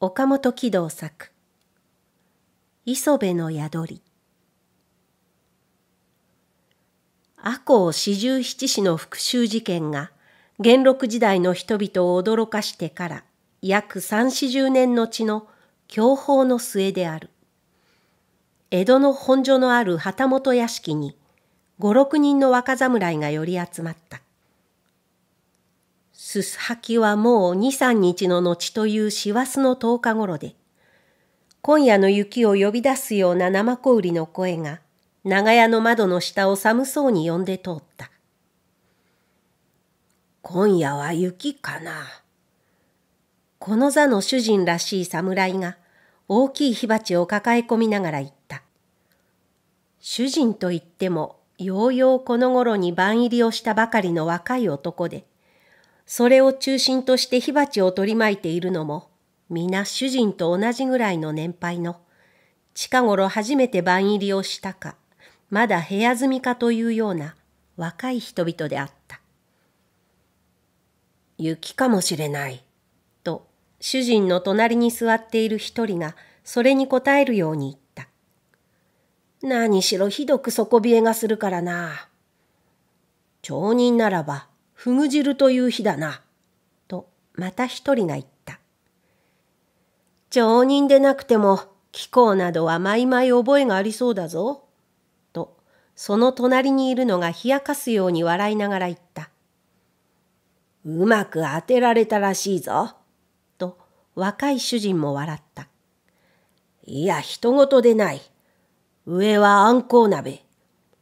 岡本喜道作磯部の宿り阿公四十七士の復讐事件が元禄時代の人々を驚かしてから約三四十年後の享保の末である江戸の本所のある旗本屋敷に五六人の若侍が寄り集まったすすはきはもう二三日の後という師走の十日頃で、今夜の雪を呼び出すような生小売りの声が、長屋の窓の下を寒そうに呼んで通った。今夜は雪かな。この座の主人らしい侍が大きい火鉢を抱え込みながら言った。主人といっても、ようようこの頃に晩入りをしたばかりの若い男で、それを中心として火鉢を取り巻いているのも、皆主人と同じぐらいの年配の、近頃初めて番入りをしたか、まだ部屋住みかというような若い人々であった。雪かもしれない、と主人の隣に座っている一人がそれに答えるように言った。何しろひどく底冷えがするからな。町人ならばふぐ汁という日だな。と、また一人が言った。常人でなくても、気候などは毎々覚えがありそうだぞ。と、その隣にいるのが冷やかすように笑いながら言った。うまく当てられたらしいぞ。と、若い主人も笑った。いや、人事でない。上はあんこう鍋。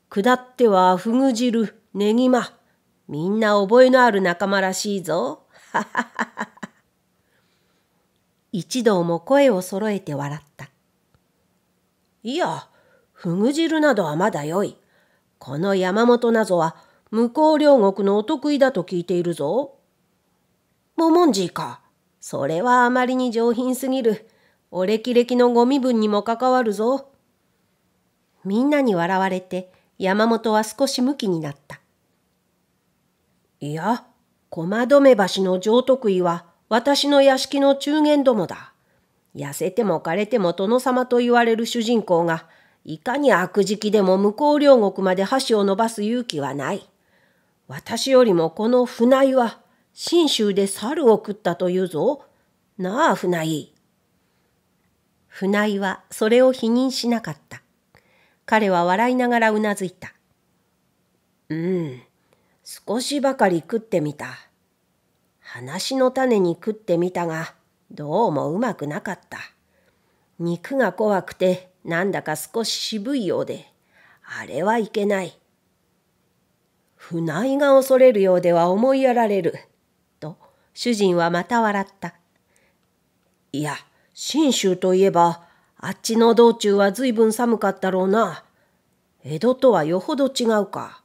下ってはふぐ汁、ねぎま。みんな覚えのある仲間らしいぞ。はははは。一同も声を揃えて笑った。いや、ふぐ汁などはまだよい。この山本謎は向こう両国のお得意だと聞いているぞ。モモンジーか。それはあまりに上品すぎる。おれきのご身分にも関わるぞ。みんなに笑われて山本は少し向きになった。いや、駒め橋の上徳医は私の屋敷の中間どもだ。痩せても枯れても殿様と言われる主人公が、いかに悪敷でも向こう両国まで箸を伸ばす勇気はない。私よりもこの船井は、信州で猿を食ったというぞ。なあ、船井。船井はそれを否認しなかった。彼は笑いながらうなずいた。うん、少しばかり食ってみた。話の種に食ってみたが、どうもうまくなかった。肉が怖くて、なんだか少し渋いようで、あれはいけない。船井が恐れるようでは思いやられる。と、主人はまた笑った。いや、信州といえば、あっちの道中は随分寒かったろうな。江戸とはよほど違うか。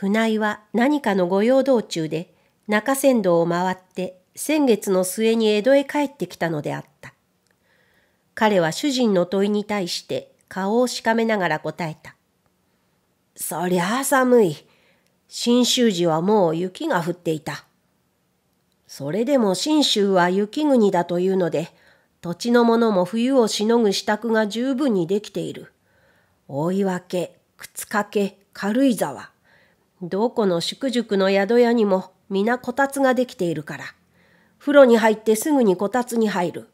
船井は何かの御用道中で中山道を回って先月の末に江戸へ帰ってきたのであった。彼は主人の問いに対して顔をしかめながら答えた。そりゃあ寒い。信州時はもう雪が降っていた。それでも信州は雪国だというので、土地の者も冬をしのぐ支度が十分にできている。大岩家、靴掛け、軽井沢。どこの宿宿の宿屋にも皆こたつができているから、風呂に入ってすぐにこたつに入る。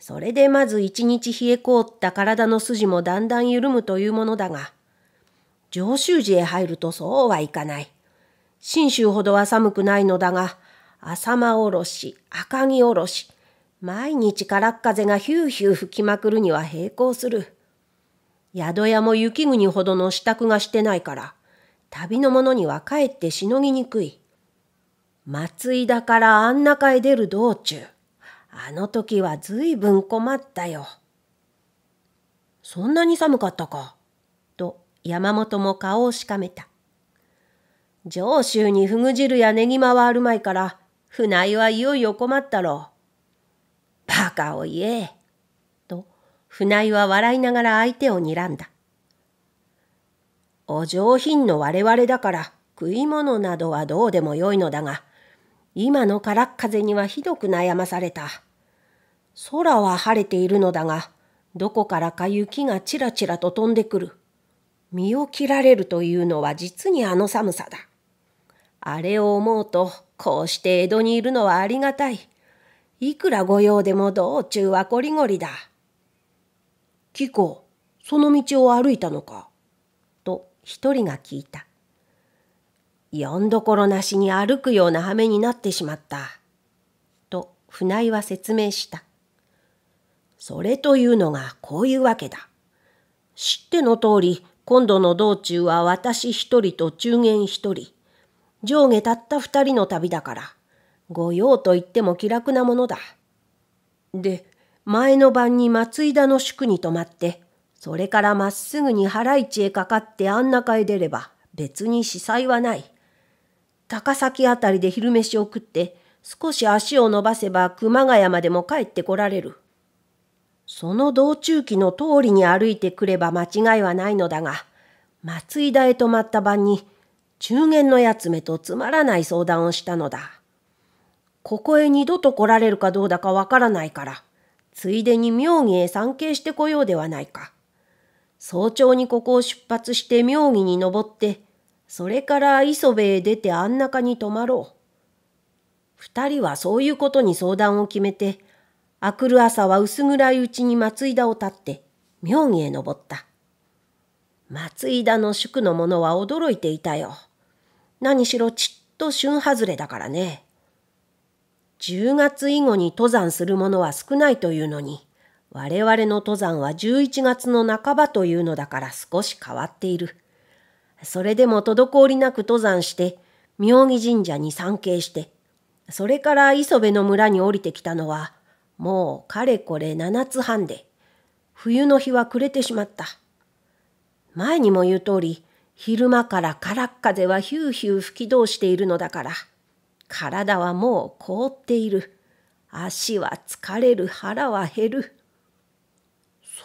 それでまず一日冷え凍った体の筋もだんだん緩むというものだが、上州寺へ入るとそうはいかない。信州ほどは寒くないのだが、浅間おろし、赤城おろし、毎日からっ風がヒューヒュー吹きまくるには並行する。宿屋も雪国ほどの支度がしてないから、旅の者にはかえってしのぎにくい。松井だからあんかへ出る道中、あの時はずいぶん困ったよ。そんなに寒かったか。と山本も顔をしかめた。上州にふぐ汁やネギマはあるまいから、船井はいよいよ困ったろう。バカを言え。と、船井は笑いながら相手を睨んだ。お上品の我々だから食い物などはどうでもよいのだが、今のからっ風にはひどく悩まされた。空は晴れているのだが、どこからか雪がちらちらと飛んでくる。身を切られるというのは実にあの寒さだ。あれを思うと、こうして江戸にいるのはありがたい。いくら御用でも道中はこりごりだ。キコ、その道を歩いたのか。一人が聞いた。よんどころなしに歩くような羽目になってしまった。と船井は説明した。それというのがこういうわけだ。知っての通り、今度の道中は私一人と中間一人、上下たった二人の旅だから、御用といっても気楽なものだ。で、前の晩に松井田の宿に泊まって、それからまっすぐに原市へかかってあん中へ出れば別に死災はない。高崎あたりで昼飯を食って少し足を伸ばせば熊谷までも帰ってこられる。その道中期の通りに歩いてくれば間違いはないのだが、松井田へ泊まった晩に中間のやつめとつまらない相談をしたのだ。ここへ二度と来られるかどうだかわからないから、ついでに妙義へ参詣してこようではないか。早朝にここを出発して妙義に登って、それから磯部へ出てあん中に泊まろう。二人はそういうことに相談を決めて、あくる朝は薄暗いうちに松井田を立って、妙義へ登った。松井田の宿の者は驚いていたよ。何しろちっと旬外れだからね。10月以後に登山する者は少ないというのに、我々の登山は11月の半ばというのだから少し変わっている。それでも滞りなく登山して、妙義神社に参詣して、それから磯部の村に降りてきたのは、もうかれこれ七つ半で、冬の日は暮れてしまった。前にも言う通り、昼間からからっ風はヒューヒュー吹き通しているのだから、体はもう凍っている。足は疲れる、腹は減る。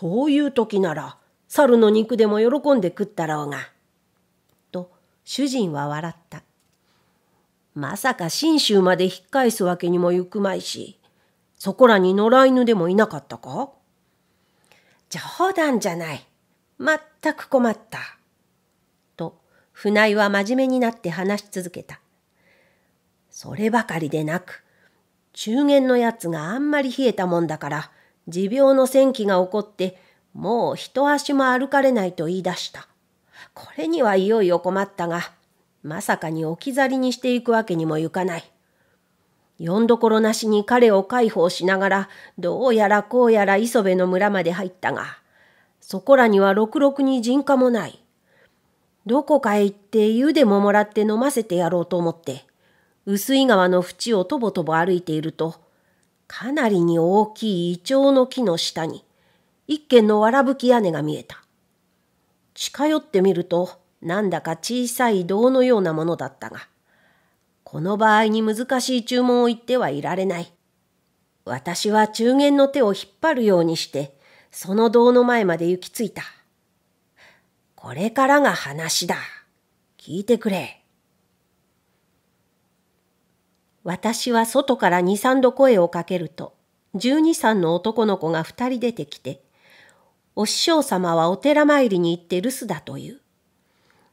そういう時なら猿の肉でも喜んで食ったろうが。と主人は笑った。まさか信州まで引っ返すわけにも行くまいし、そこらに野良犬でもいなかったか冗談じゃない。まったく困った。と、船井は真面目になって話し続けた。そればかりでなく、中間のやつがあんまり冷えたもんだから、持病の戦気が起こってもう一足も歩かれないと言い出した。これにはいよいよ困ったが、まさかに置き去りにしていくわけにもいかない。よんどころなしに彼を介抱しながら、どうやらこうやら磯部の村まで入ったが、そこらにはろくろくに人家もない。どこかへ行って湯でももらって飲ませてやろうと思って、薄井川の淵をとぼとぼ歩いていると、かなりに大きいイチョウの木の下に一軒のわらぶき屋根が見えた。近寄ってみるとなんだか小さい銅のようなものだったが、この場合に難しい注文を言ってはいられない。私は中間の手を引っ張るようにして、その銅の前まで行き着いた。これからが話だ。聞いてくれ。私は外から二三度声をかけると、十二三の男の子が二人出てきて、お師匠様はお寺参りに行って留守だという。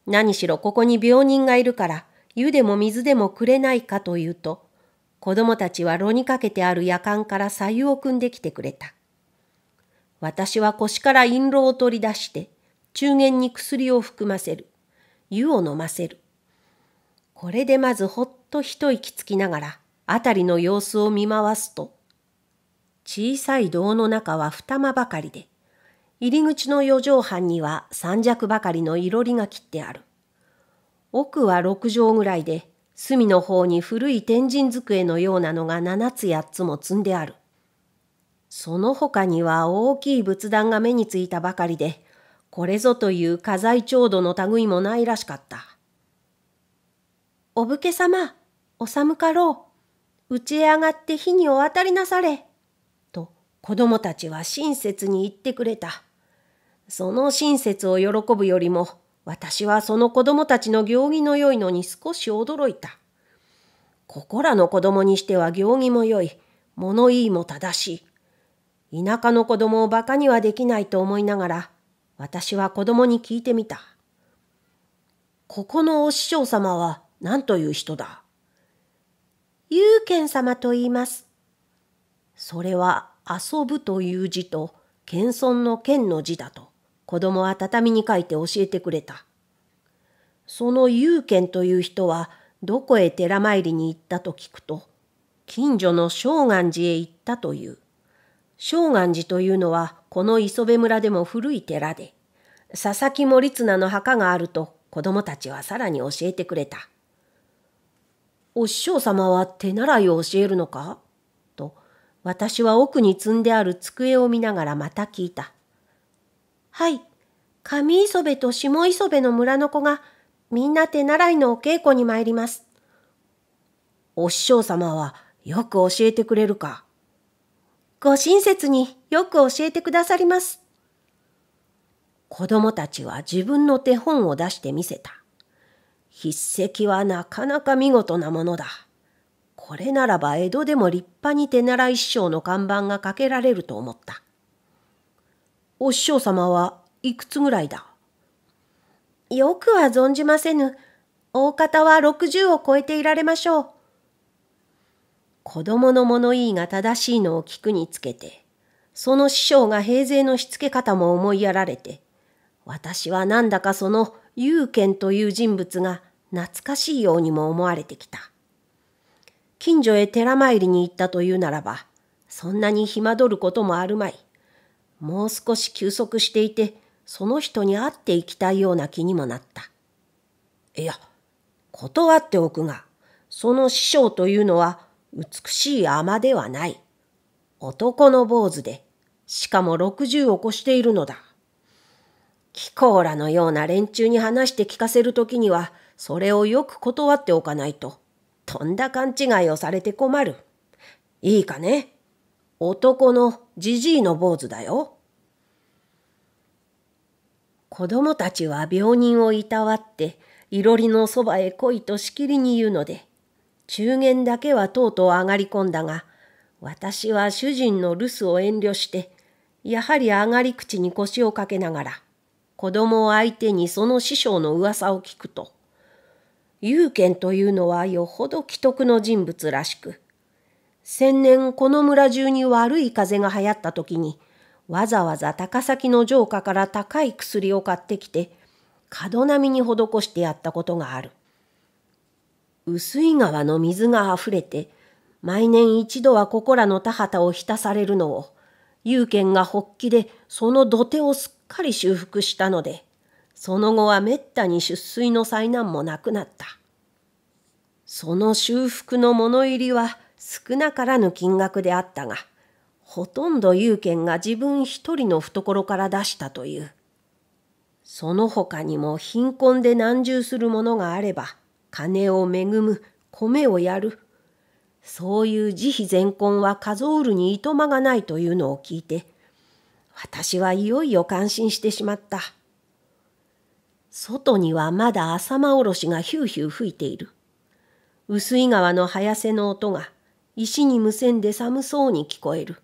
何しろここに病人がいるから、湯でも水でもくれないかというと、子供たちは炉にかけてある夜間から左右を汲んできてくれた。私は腰から陰炉を取り出して、中間に薬を含ませる。湯を飲ませる。これでまずほっと一息つきながら、辺りの様子を見回すと、小さい堂の中は二間ばかりで、入り口の四畳半には三尺ばかりのいろりが切ってある。奥は六畳ぐらいで、隅の方に古い天神机のようなのが七つ八つも積んである。その他には大きい仏壇が目についたばかりで、これぞという家財調度の類もないらしかった。お武家様、お寒かろう。うちへ上がって火にお当たりなされ。と子供たちは親切に言ってくれた。その親切を喜ぶよりも、私はその子供たちの行儀の良いのに少し驚いた。ここらの子供にしては行儀も良い、物言いも正しい。田舎の子供を馬鹿にはできないと思いながら、私は子供に聞いてみた。ここのお師匠様は何という人だ祐賢様と言います。それは遊ぶという字と謙遜の剣の字だと子供は畳に書いて教えてくれた。その勇賢という人はどこへ寺参りに行ったと聞くと近所の正願寺へ行ったという。正願寺というのはこの磯部村でも古い寺で佐々木森綱の墓があると子供たちはさらに教えてくれた。お師匠様は手習いを教えるのかと私は奥に積んである机を見ながらまた聞いた。はい、上磯部と下磯部の村の子がみんな手習いのお稽古に参ります。お師匠様はよく教えてくれるかご親切によく教えてくださります。子供たちは自分の手本を出してみせた。筆跡はなかなか見事なものだ。これならば江戸でも立派に手習い師匠の看板がかけられると思った。お師匠様はいくつぐらいだよくは存じませぬ。大方は60を超えていられましょう。子供の物言いが正しいのを聞くにつけて、その師匠が平勢のしつけ方も思いやられて、私はなんだかその勇賢という人物が懐かしいようにも思われてきた。近所へ寺参りに行ったというならば、そんなに暇取ることもあるまい。もう少し休息していて、その人に会っていきたいような気にもなった。いや、断っておくが、その師匠というのは美しい尼ではない。男の坊主で、しかも60を越しているのだ。貴公らのような連中に話して聞かせるときには、それをよく断っておかないと、とんだ勘違いをされて困る。いいかね男のじじいの坊主だよ。子供たちは病人をいたわって、いろりのそばへ来いとしきりに言うので、中間だけはとうとう上がり込んだが、私は主人の留守を遠慮して、やはり上がり口に腰をかけながら、子供を相手にその師匠の噂を聞くと、勇賢というのはよほど既得の人物らしく、先年この村中に悪い風が流行った時に、わざわざ高崎の城下から高い薬を買ってきて、門波に施してやったことがある。薄い川の水があふれて、毎年一度はここらの田畑を浸されるのを、勇賢が発起でその土手をすっかり修復したので、その後はめったに出水の災難もなくなった。その修復の物入りは少なからぬ金額であったが、ほとんど有権が自分一人の懐から出したという。その他にも貧困で難重するものがあれば、金を恵む、米をやる。そういう慈悲善根は数うるにいとまがないというのを聞いて、私はいよいよ感心してしまった。外にはまだ朝間おろしがヒューヒュー吹いている。薄い川の早瀬の音が石に無線で寒そうに聞こえる。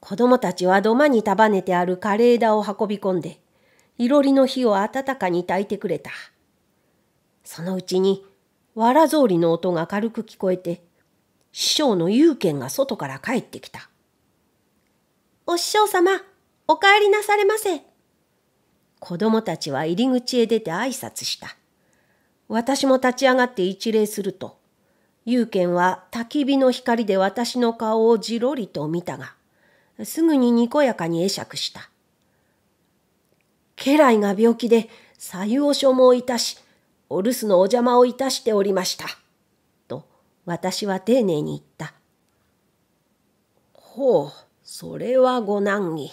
子供たちは土間に束ねてある枯れ枝を運び込んで、いろりの火を暖かに焚いてくれた。そのうちに、藁草履の音が軽く聞こえて、師匠の勇賢が外から帰ってきた。お師匠様、お帰りなされませ。子供たちは入り口へ出て挨拶した。私も立ち上がって一礼すると、け賢は焚き火の光で私の顔をじろりと見たが、すぐににこやかに会釈した。家来が病気で、左右を所望いたし、お留守のお邪魔をいたしておりました。と、私は丁寧に言った。ほう。それはご難儀。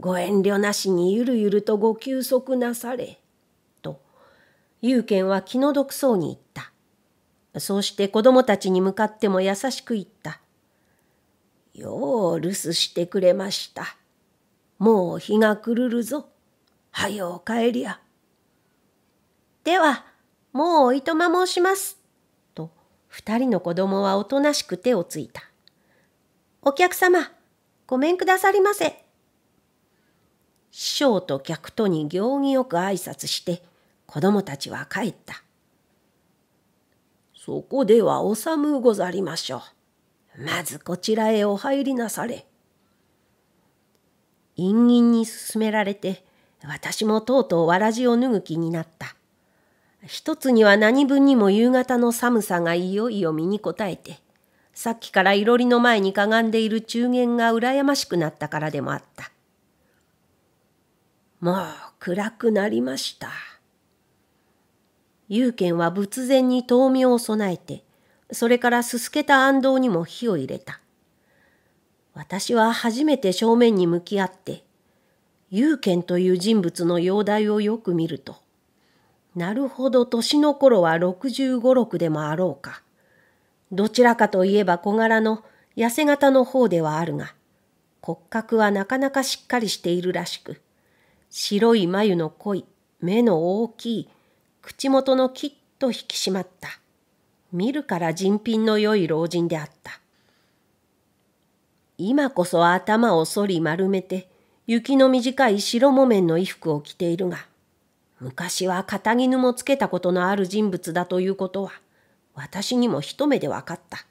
ご遠慮なしにゆるゆるとご休息なされ。と、勇賢は気の毒そうに言った。そうして子供たちに向かっても優しく言った。よう留守してくれました。もう日が狂るるぞ。はよう帰りや。では、もうおいとま申します。と、二人の子供はおとなしく手をついた。お客様、ごめんくださりませ。師匠と客とに行儀よく挨拶して、子供たちは帰った。そこではお寒うござりましょう。まずこちらへお入りなされ。陰銀に勧められて、私もとうとうわらじを脱ぐ気になった。一つには何分にも夕方の寒さがいよいよ身にこたえて、さっきからいろりの前にかがんでいる中間が羨ましくなったからでもあった。もう暗くなりました。勇賢は仏前に豆苗を備えて、それからすすけた暗道にも火を入れた。私は初めて正面に向き合って、勇賢という人物の容体をよく見ると、なるほど年の頃は65、6でもあろうか。どちらかといえば小柄の痩せ型の方ではあるが、骨格はなかなかしっかりしているらしく、白い眉の濃い、目の大きい、口元のきっと引き締まった。見るから人品の良い老人であった。今こそ頭を反り丸めて、雪の短い白木綿の衣服を着ているが、昔は肩絹もつけたことのある人物だということは、私にも一目で分かった。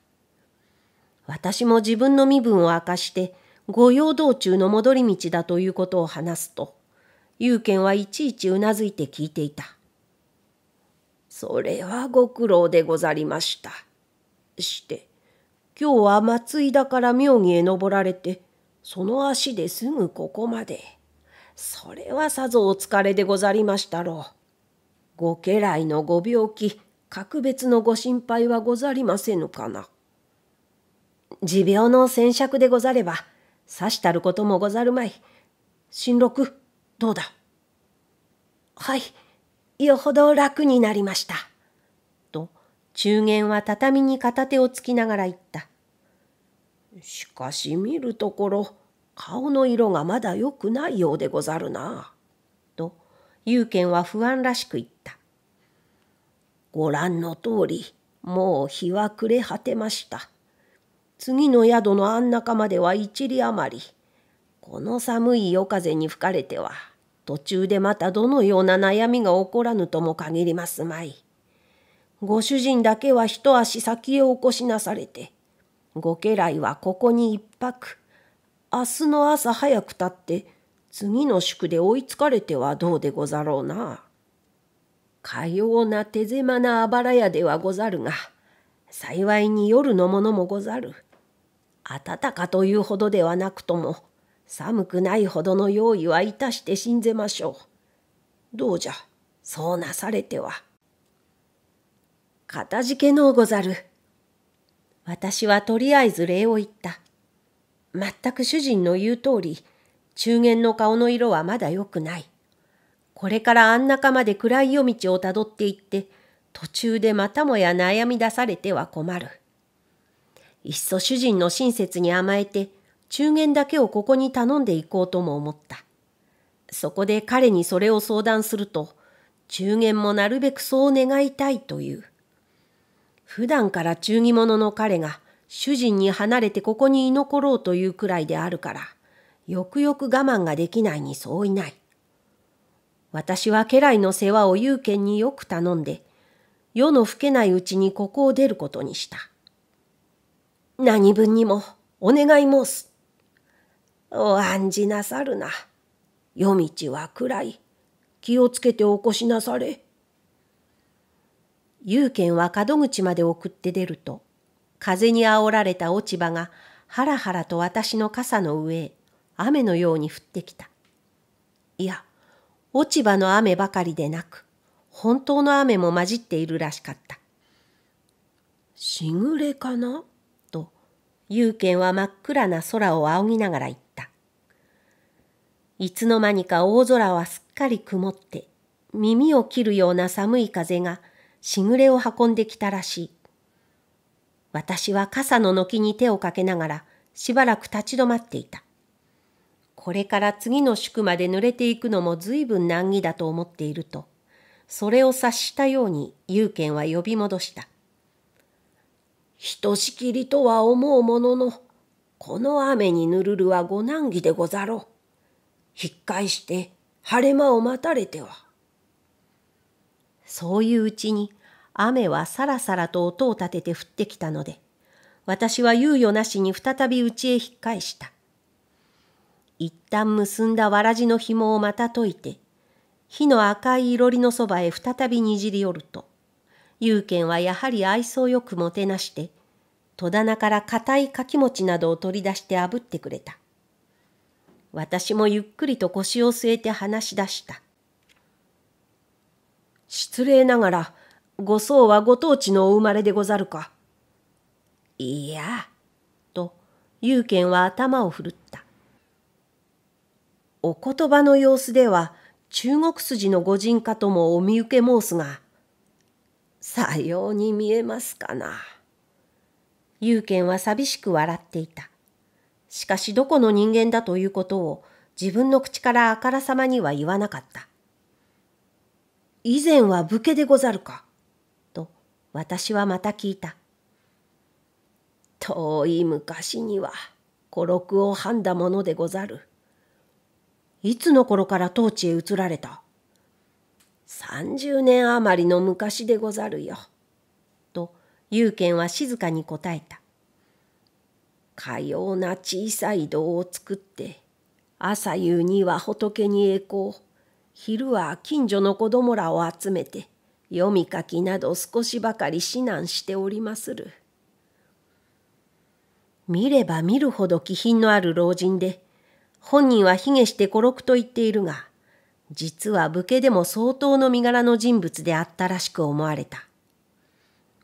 私も自分の身分を明かして、御用道中の戻り道だということを話すと、勇賢はいちいちうなずいて聞いていた。それはご苦労でござりました。して、今日は松井田から妙義へ登られて、その足ですぐここまで。それはさぞお疲れでござりましたろう。ご家来のご病気、格別のご心配はござりませぬかな。持病の戦釈でござれば、さしたることもござるまい。新六、どうだはい、よほど楽になりました。と、中間は畳に片手をつきながら言った。しかし見るところ、顔の色がまだ良くないようでござるな。と、勇賢は不安らしく言った。ご覧の通り、もう日は暮れ果てました。次の宿のあん中までは一里余り。この寒い夜風に吹かれては、途中でまたどのような悩みが起こらぬとも限りますまい。ご主人だけは一足先へお越しなされて、ご家来はここに一泊、明日の朝早く立って、次の宿で追いつかれてはどうでござろうな。かような手狭なあばら屋ではござるが、幸いに夜のものもござる。暖かというほどではなくとも、寒くないほどの用意はいたして死んぜましょう。どうじゃ、そうなされては。かたじけのうござる。私はとりあえず礼を言った。全く主人の言う通り、中間の顔の色はまだ良くない。これからあん中まで暗い夜道をたどっていって、途中でまたもや悩み出されては困る。いっそ主人の親切に甘えて、中元だけをここに頼んでいこうとも思った。そこで彼にそれを相談すると、中元もなるべくそう願いたいという。普段から中義者の彼が主人に離れてここに居残ろうというくらいであるから、よくよく我慢ができないに相違ない。私は家来の世話を有権によく頼んで、夜の更けないうちにここを出ることにした。何分にもお願い申す。お案じなさるな。夜道は暗い。気をつけてお越しなされ。祐賢は門口まで送って出ると、風にあおられた落ち葉がはらはらと私の傘の上へ雨のように降ってきた。いや、落ち葉の雨ばかりでなく、本当の雨も混じっているらしかった。しぐれかなと、祐賢は真っ暗な空を仰ぎながら言った。いつの間にか大空はすっかり曇って、耳を切るような寒い風がしぐれを運んできたらしい。私は傘の軒に手をかけながらしばらく立ち止まっていた。これから次の宿まで濡れていくのも随分難儀だと思っていると、それを察したように勇賢は呼び戻した。ひとしきりとは思うものの、この雨にぬるるはご難儀でござろう。ひっかいして晴れ間を待たれては。そういううちに雨はさらさらと音を立てて降ってきたので、私は猶予なしに再び家へ引っかえした。一旦結んだわらじの紐をまた解いて、火の赤いいろりのそばへ再びにじり寄ると、勇賢はやはり愛想よくもてなして、戸棚から硬い柿餅などを取り出して炙ってくれた。私もゆっくりと腰を据えて話し出した。失礼ながら、ご僧はご当地のお生まれでござるか。いや、と、勇賢は頭を振るった。お言葉の様子では中国筋の御人かともお見受け申すが、さように見えますかな。勇賢は寂しく笑っていた。しかしどこの人間だということを自分の口からあからさまには言わなかった。以前は武家でござるか。と私はまた聞いた。遠い昔には、孤独をはんだものでござる。いつの頃から当地へ移られた30年余りの昔でござるよ。と、勇賢は静かに答えた。かような小さい堂を作って、朝夕には仏に栄光、昼は近所の子供らを集めて、読み書きなど少しばかり指南しておりまする。見れば見るほど気品のある老人で、本人は卑下して孤独と言っているが、実は武家でも相当の身柄の人物であったらしく思われた。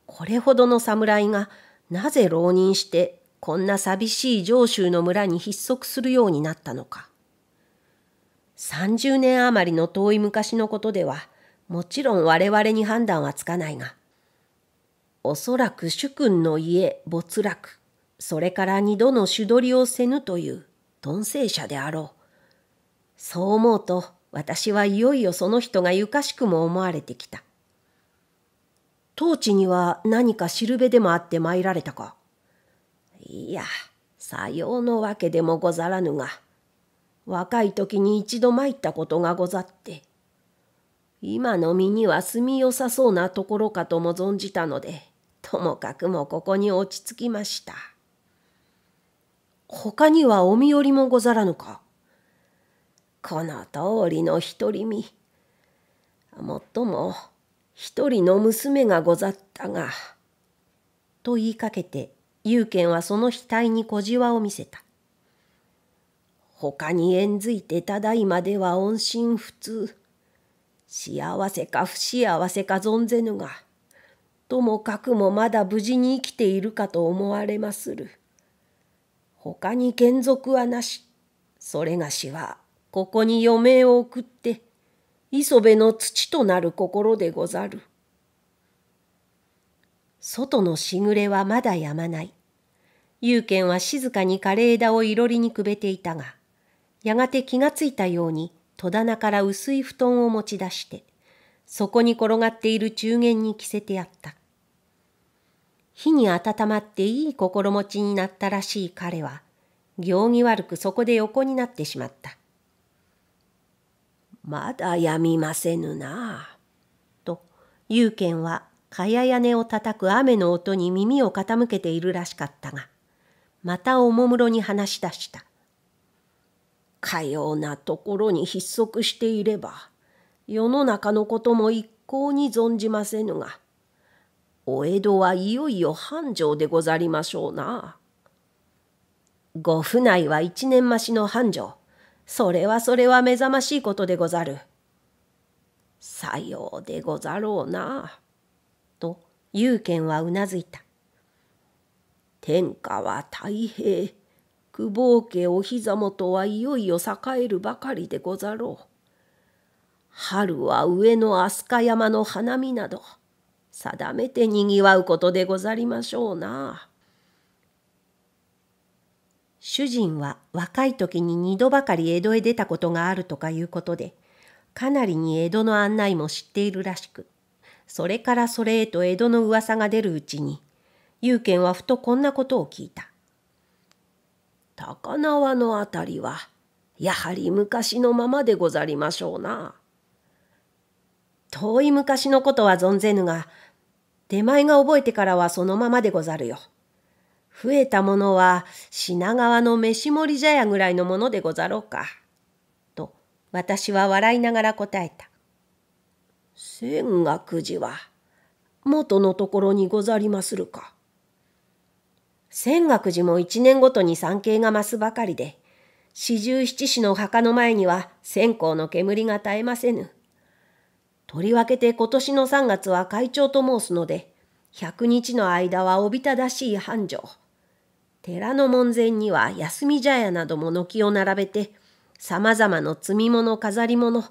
これほどの侍がなぜ浪人してこんな寂しい上州の村に筆足するようになったのか。30年余りの遠い昔のことでは、もちろん我々に判断はつかないが、おそらく主君の家没落、それから二度の手取りをせぬという、鈍性者であろう。そう思うと、私はいよいよその人がゆかしくも思われてきた。当地には何かしるべでもあって参られたか。いや、さようのわけでもござらぬが、若い時に一度参ったことがござって、今の身には住みよさそうなところかとも存じたので、ともかくもここに落ち着きました。他にはお身寄りもござらぬか。この通りの独り身。もっとも一人の娘がござったが。と言いかけて、勇賢はその額に小じわを見せた。他に縁づいてただいまでは音信不通。幸せか不幸せか存ぜぬが、ともかくもまだ無事に生きているかと思われまする。他に眷属はなし。それがしは、ここに余命を送って、磯部の土となる心でござる。外のしぐれはまだやまない。祐賢は静かに枯れ枝をいろりにくべていたが、やがて気がついたように戸棚から薄い布団を持ち出して、そこに転がっている中間に着せてあった。火に温まっていい心持ちになったらしい彼は、行儀悪くそこで横になってしまった。まだやみませぬな。と、勇賢は、かや屋根を叩く雨の音に耳を傾けているらしかったが、またおもむろに話し出した。かようなところに筆足していれば、世の中のことも一向に存じませぬが、お江戸はいよいよ繁盛でござりましょうな。ご府内は一年増しの繁盛。それはそれは目覚ましいことでござる。さようでござろうな。と、勇賢はうなずいた。天下は太平。久保家お膝元はいよいよ栄えるばかりでござろう。春は上の飛鳥山の花見など。定めてにぎわうことでござりましょうな。主人は若い時に二度ばかり江戸へ出たことがあるとかいうことで、かなりに江戸の案内も知っているらしく、それからそれへと江戸の噂が出るうちに、勇賢はふとこんなことを聞いた。高輪のあたりは、やはり昔のままでござりましょうな。遠い昔のことは存ぜぬが、手前が覚えてからはそのままでござるよ。増えたものは品川の飯盛り茶屋ぐらいのものでござろうか。と私は笑いながら答えた。千岳寺は元のところにござりまするか。千岳寺も一年ごとに産経が増すばかりで、四十七士の墓の前には線香の煙が絶えませぬ。とりわけて今年の3月は会長と申すので、100日の間はおびただしい繁盛。寺の門前には休み茶屋なども軒を並べて、様々の積み物飾り物、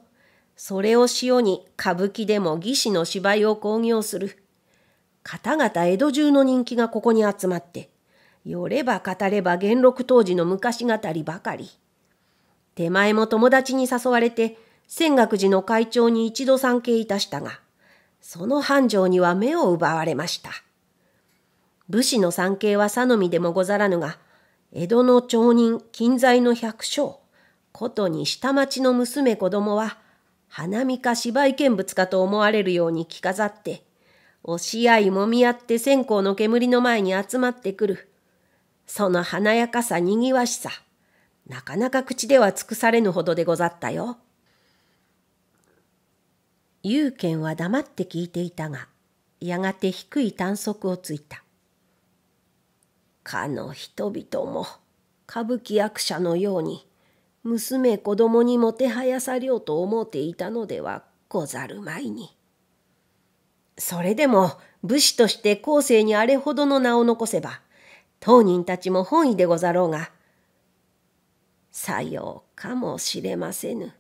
それを塩に歌舞伎でも義士の芝居を興行する。方々江戸中の人気がここに集まって、よれば語れば元禄当時の昔語りばかり。手前も友達に誘われて、泉岳寺の会長に一度参詣いたしたが、その繁盛には目を奪われました。武士の参詣は佐野みでもござらぬが、江戸の町人、近在の百姓、ことに下町の娘子供は、花見か芝居見物かと思われるように着飾って、押し合いもみ合って線香の煙の前に集まってくる。その華やかさ、賑わしさ、なかなか口では尽くされぬほどでござったよ。勇賢は黙って聞いていたがやがて低い短足をついた「かの人々も歌舞伎役者のように娘子供にもてはやされようと思うていたのではござるまいに」。それでも武士として後世にあれほどの名を残せば当人たちも本意でござろうがさようかもしれませぬ。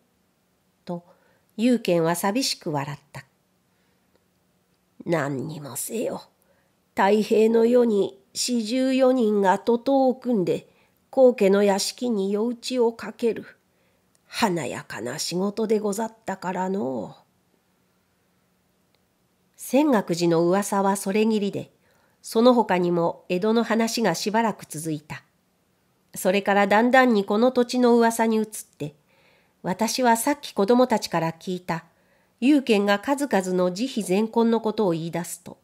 祐賢は寂しく笑った。何にもせよ、太平の世に四十四人が徒党を組んで、皇家の屋敷に夜討ちをかける。華やかな仕事でござったからの泉岳寺の噂はそれぎりでその他にも江戸の話がしばらく続いたそれからだんだんにこの土地の噂に移って私はさっき子供たちから聞いた、勇賢が数々の慈悲善根のことを言い出すと、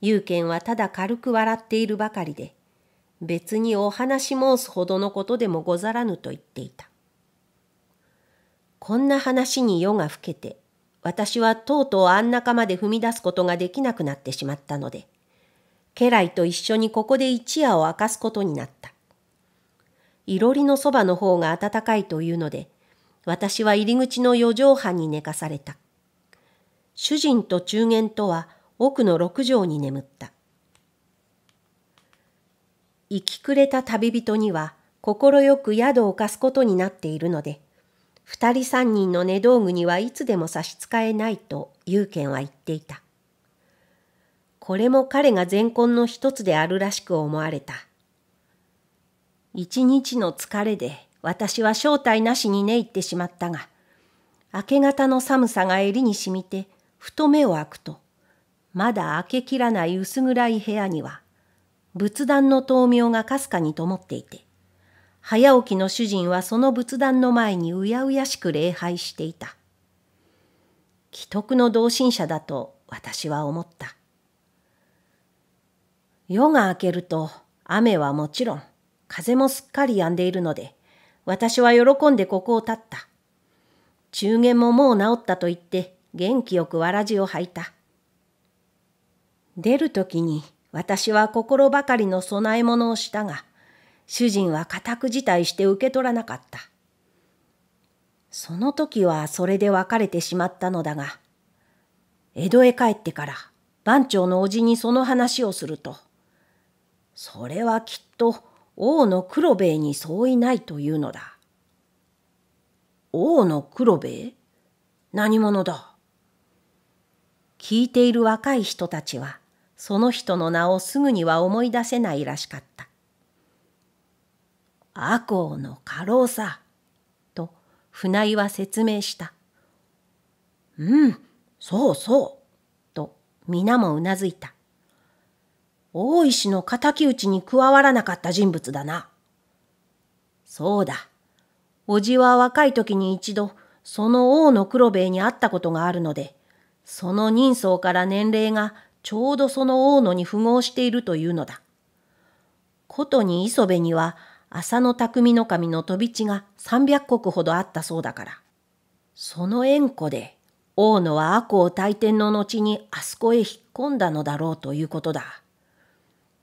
勇賢はただ軽く笑っているばかりで、別にお話申すほどのことでもござらぬと言っていた。こんな話に夜が更けて、私はとうとうあん中まで踏み出すことができなくなってしまったので、家来と一緒にここで一夜を明かすことになった。いろりのそばの方が暖かいというので、私は入り口の四畳半に寝かされた。主人と中間とは奥の六畳に眠った。生きくれた旅人には快く宿を貸すことになっているので、二人三人の寝道具にはいつでも差し支えないと祐賢は言っていた。これも彼が前婚の一つであるらしく思われた。一日の疲れで私は正体なしに寝入ってしまったが、明け方の寒さが襟にしみて、ふと目を開くと、まだ開けきらない薄暗い部屋には、仏壇の灯明がかすかに灯っていて、早起きの主人はその仏壇の前にうやうやしく礼拝していた。既得の同心者だと私は思った。夜が明けると雨はもちろん風もすっかり止んでいるので私は喜んでここを立った。中間ももう治ったと言って元気よくわらじを履いた。出る時に私は心ばかりの供え物をしたが、主人は固く辞退して受け取らなかった。その時はそれで別れてしまったのだが、江戸へ帰ってから番長の叔父にその話をすると、それはきっと王の黒兵衛に相違ないというのだ。王の黒兵衛何者だ聞いている若い人たちは、その人の名をすぐには思い出せないらしかった。阿公の家老さ、と船井は説明した。うん、そうそう、と皆もうなずいた。大石の敵討ちに加わらなかった人物だな。そうだ。おじは若い時に一度、その王の黒兵衛に会ったことがあるので、その人相から年齢がちょうどその大野に符合しているというのだ。ことに磯部には浅野匠の神の飛び地が300石ほどあったそうだから。その縁故で、大野は阿を大天の後にあそこへ引っ込んだのだろうということだ。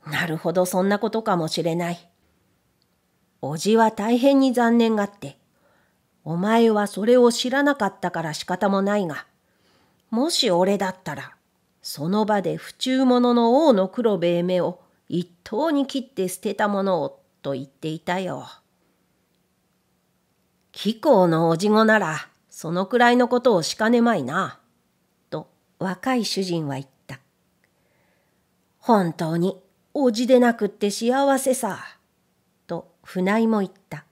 なるほど、そんなことかもしれない。おじは大変に残念がって、お前はそれを知らなかったから仕方もないが、もし俺だったら、その場で府中者の王の黒兵衛目を一刀に切って捨てたものを、と言っていたよ。貴公のおじごなら、そのくらいのことをしかねまいな、と若い主人は言った。本当におじでなくって幸せさ。と船井も言った。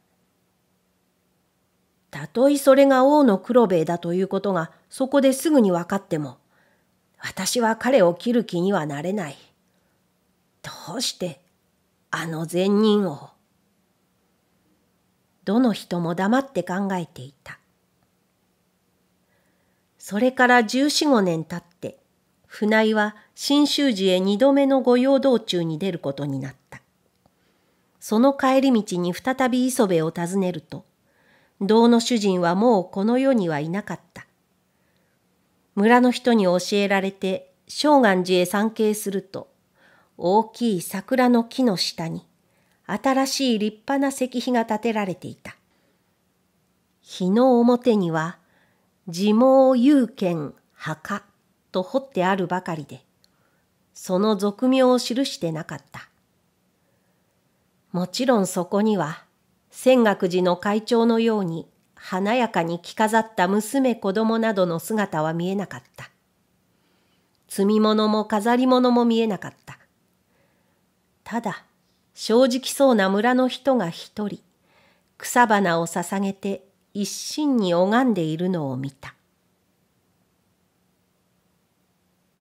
たとえそれが王の黒兵衛だということがそこですぐに分かっても、私は彼を切る気にはなれない。どうしてあの善人を。どの人も黙って考えていた。それから十四五年たっ船井は信州寺へ二度目の御用道中に出ることになった。その帰り道に再び磯部を訪ねると、道の主人はもうこの世にはいなかった。村の人に教えられて正願寺へ参詣すると、大きい桜の木の下に、新しい立派な石碑が建てられていた。日の表には、地毛有権墓と彫ってあるばかりで、その俗名を記してなかった。もちろんそこには、泉岳寺の会長のように華やかに着飾った娘子供などの姿は見えなかった。積み物も飾り物も見えなかった。ただ、正直そうな村の人が一人、草花を捧げて一心に拝んでいるのを見た。